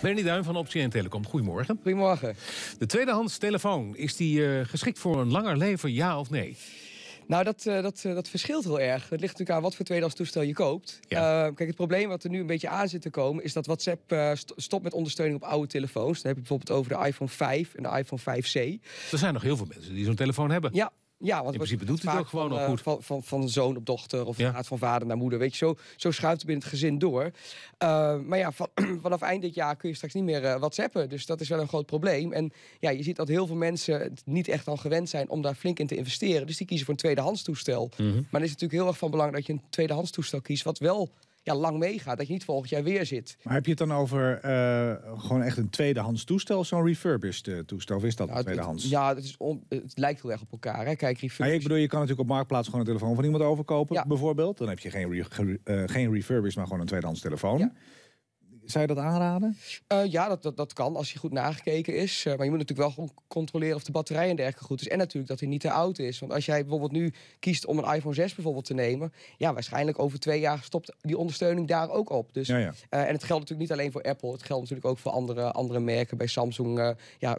Bernie Duin van Optie en Telecom, goedemorgen. Goedemorgen. De tweedehands telefoon, is die eh, geschikt voor een langer leven, ja of nee? Nou, dat, eh, dat, eh, dat verschilt heel erg. Het ligt natuurlijk aan wat voor tweedehands toestel je koopt. kijk, het probleem wat er nu een beetje aan zit te komen... is dat WhatsApp stopt met ondersteuning op oude telefoons. Dan heb je bijvoorbeeld over de iPhone 5 en de iPhone 5C. Er zijn nog heel veel mensen die zo'n telefoon hebben. Ja, ja, want in principe doet het ook gewoon van, nog eh, goed. Van, van, van, zoon op dochter of ja. van vader naar moeder. Weet je, zo, zo schuift het binnen het gezin door. Eh, maar ja, vanaf eind dit jaar kun je straks niet meer uh, WhatsAppen. Dus dat is wel een groot probleem. En ja, je ziet dat heel veel mensen het niet echt al gewend zijn om daar flink in te investeren. Dus die kiezen voor een tweedehands toestel. Mhm. Maar dan is het natuurlijk heel erg van belang dat je een tweedehands toestel kiest. Wat wel ja, lang meegaat. Dat je niet volgend jaar weer zit. Maar heb je het dan over gewoon echt een tweedehands toestel, zo'n refurbished eh, toestel? Of is dat nou, tweedehands? ja, het, is het lijkt heel erg op elkaar. Hè? Kijk, refurbished... ik bedoel, je kan natuurlijk op Marktplaats gewoon een telefoon van iemand overkopen, bijvoorbeeld. Dan heb je geen, re, eh, geen refurbished, maar gewoon een tweedehands telefoon. Ja. Zou je dat aanraden? Eh, ja, dat, dat, dat, kan als hij goed nagekeken is. Eh, maar je moet natuurlijk wel controleren of de batterij en dergelijke goed is. En natuurlijk dat hij niet te oud is. Want als jij bijvoorbeeld nu kiest om een iPhone 6 bijvoorbeeld te nemen... ja, waarschijnlijk over twee jaar stopt die ondersteuning daar ook op. Dus, ja, eh, en het geldt natuurlijk niet alleen voor Apple. Het geldt natuurlijk ook voor andere, andere merken. Bij Samsung ja,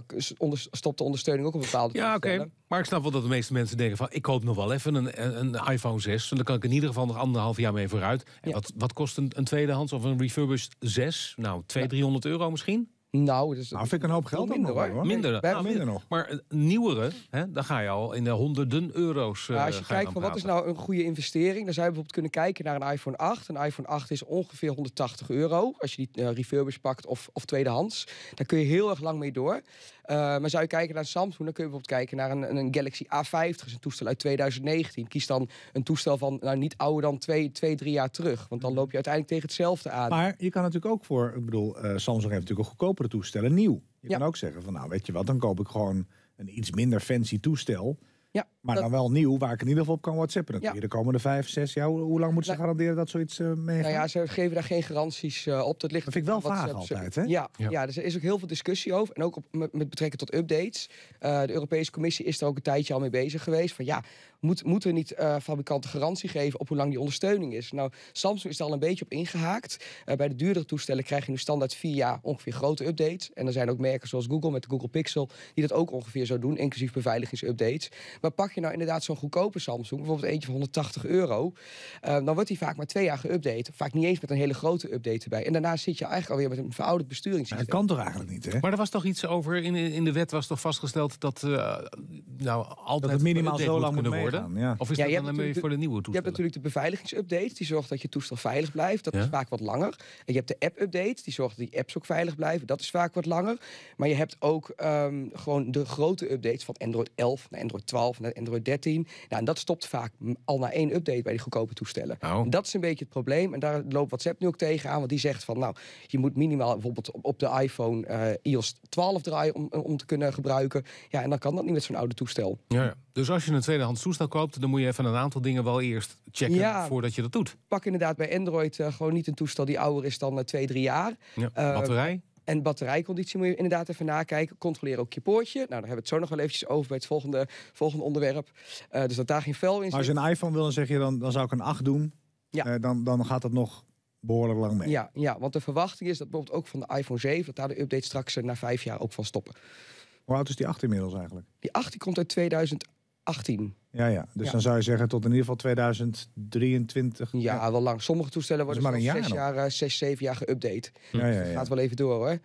stopt de ondersteuning ook op bepaalde Ja, oké. Maar ik snap wel dat de meeste mensen denken van... ik koop nog wel even een, een iPhone 6. En dan kan ik in ieder geval nog anderhalf jaar mee vooruit. En wat, wat kost een, een tweedehands of een refurbished 6? is nou 200, 300 euro misschien. Nou, dus nou, vind ik een hoop geld minder, nog, hoor. Minder, nou, minder nog. Maar eh, nieuwere, hè, daar ga je al in de honderden euro's. Nou, als eh, je kijkt van wat is nou een goede investering, dan zou je bijvoorbeeld kunnen kijken naar een iPhone 8. Een iPhone 8 is ongeveer 180 euro. Als je die uh, refurbished pakt of, of tweedehands, daar kun je heel erg lang mee door. maar zou je kijken naar Samsung, dan kun je bijvoorbeeld kijken naar een, een Galaxy A50, is een toestel uit 2019. Kies dan een toestel van nou, niet ouder dan twee, twee, drie jaar terug, want dan loop je uiteindelijk tegen hetzelfde aan. Maar je kan natuurlijk ook voor, ik bedoel, Samsung heeft natuurlijk ook goedkoop goedkopere toestellen nieuw. Je kan ook zeggen van nou weet je wat, dan koop ik gewoon een iets minder fancy toestel. Ja, maar dan wel nieuw, waar ik in ieder geval op kan whatsappen. Dan De komende vijf, zes jaar, hoe, lang moet ze nou- garanderen dat zoiets uh, meegaat? Nou ja, ze geven daar geen garanties eh, op. Dat, ligt dat vind ik wel vaag altijd, hè? Ja, ja, dus er is ook heel veel discussie over. En ook op, met, betrekking tot updates. Eh, de Europese Commissie is er ook een tijdje al mee bezig geweest. Van ja, moet, moeten niet eh, fabrikanten garantie geven op hoe lang die ondersteuning is? Nou, Samsung is er al een beetje op ingehaakt. Eh, bij de duurdere toestellen krijg je nu standaard vier jaar ongeveer grote updates. En er zijn ook merken zoals Google met de Google Pixel die dat ook ongeveer zo doen, inclusief beveiligingsupdates. Maar pak je nou inderdaad zo'n goedkope Samsung, bijvoorbeeld eentje van 180 euro, eh, dan wordt die vaak maar twee jaar geüpdate. Vaak niet eens met een hele grote update erbij. En daarna zit je eigenlijk alweer met een verouderd besturingssysteem. dat kan toch eigenlijk niet, hè? Maar er was toch iets over, in, in de wet was toch vastgesteld dat, nou, altijd minimaal zo lang moet kunnen worden worden? ja. Of is dat dan een voor de nieuwe Je hebt natuurlijk de beveiligingsupdate, die zorgt dat je toestel veilig blijft. Dat is vaak wat langer. En je hebt de app-update, die zorgt dat die apps ook veilig blijven. Dat is vaak wat langer. Maar je hebt ook ehm, gewoon de grote updates van Android 11 naar Android 12 naar Android 13. Nou, en dat stopt vaak al na één update bij die goedkope toestellen. En oh. dat is een beetje het probleem. En daar loopt WhatsApp nu ook tegenaan, want die zegt van nou, je moet minimaal bijvoorbeeld op de iPhone eh, iOS 12 draaien om, om te kunnen gebruiken. Ja, en dan kan dat niet met zo'n oude toestel. Ja, ja. Dus als je een tweedehands toestel koopt, dan moet je even een aantal dingen wel eerst checken voordat je dat doet. Pak inderdaad bij Android eh, gewoon niet een toestel die ouder is dan 2, eh, twee, 3 jaar. Ja, eh, batterij. En batterijconditie moet je inderdaad even nakijken. Controleer ook je poortje. Nou, daar hebben we het zo nog wel eventjes over bij het volgende, volgende onderwerp. dus dat daar geen vuil in als je een iPhone wil, dan zeg je dan, dan zou ik een 8 doen. Ja. dan, dan gaat dat nog behoorlijk lang mee. Ja, ja, want de verwachting is dat bijvoorbeeld ook van de iPhone 7... dat daar de update straks na vijf jaar ook van stoppen. Hoe oud is die 8 inmiddels eigenlijk? Die 8 die komt uit 2008. 18. Ja, ja. dus dan zou je zeggen tot in ieder geval 2023. Ja, wel lang. Sommige toestellen worden dus maar een jaar zes, jaar, eh, zes, zeven jaar geüpdate. Ja, gaat wel even door hoor.